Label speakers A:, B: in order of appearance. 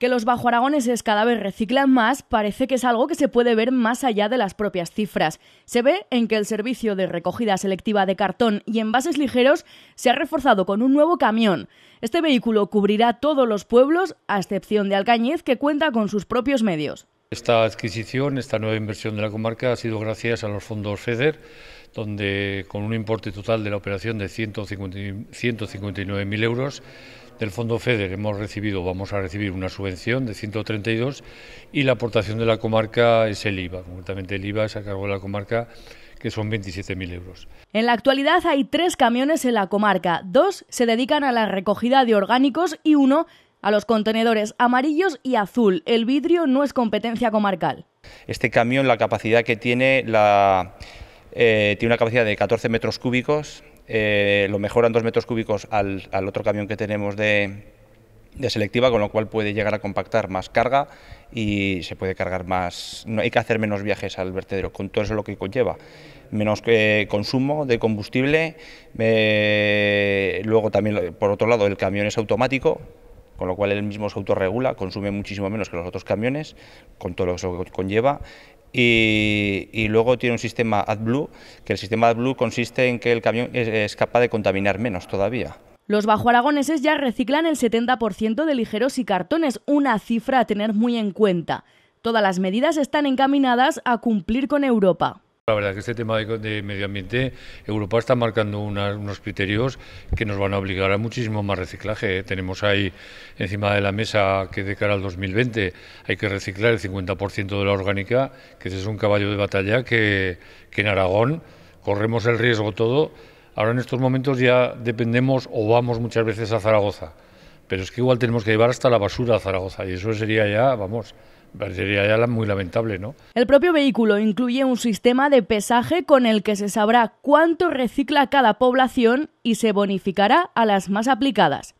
A: Que los bajo aragoneses cada vez reciclan más parece que es algo que se puede ver más allá de las propias cifras. Se ve en que el servicio de recogida selectiva de cartón y envases ligeros se ha reforzado con un nuevo camión. Este vehículo cubrirá todos los pueblos, a excepción de Alcañiz, que cuenta con sus propios medios.
B: Esta adquisición, esta nueva inversión de la comarca ha sido gracias a los fondos FEDER, donde con un importe total de la operación de 159.000 euros, del fondo FEDER hemos recibido, vamos a recibir una subvención de 132 y la aportación de la comarca es el IVA, concretamente el IVA es a cargo de la comarca que son 27.000 euros.
A: En la actualidad hay tres camiones en la comarca, dos se dedican a la recogida de orgánicos y uno a los contenedores amarillos y azul. El vidrio no es competencia comarcal.
C: Este camión, la capacidad que tiene, eh, tiene una capacidad de 14 metros cúbicos. Eh, lo mejoran 2 metros cúbicos al, otro camión que tenemos de, de selectiva, con lo cual puede llegar a compactar más carga y se puede cargar más. No, hay que hacer menos viajes al vertedero, con todo eso lo que conlleva menos eh, consumo de combustible. luego también, por otro lado, el camión es automático, con lo cual él mismo se autorregula, consume muchísimo menos que los otros camiones, con todo lo que conlleva, y, luego tiene un sistema AdBlue, que el sistema AdBlue consiste en que el camión es, es capaz de contaminar menos todavía.
A: Los bajoaragoneses ya reciclan el 70% de ligeros y cartones, una cifra a tener muy en cuenta. Todas las medidas están encaminadas a cumplir con Europa.
B: La verdad que este tema de, medio ambiente, Europa está marcando unos criterios que nos van a obligar a muchísimo más reciclaje. ¿eh? Tenemos ahí encima de la mesa que de cara al 2020 hay que reciclar el 50% de la orgánica, que ese es un caballo de batalla que, que en Aragón corremos el riesgo todo. Ahora en estos momentos ya dependemos o vamos muchas veces a Zaragoza, pero es que igual tenemos que llevar hasta la basura a Zaragoza y eso sería ya, vamos, Parecería ya muy lamentable, ¿no?
A: El propio vehículo incluye un sistema de pesaje con el que se sabrá cuánto recicla cada población y se bonificará a las más aplicadas.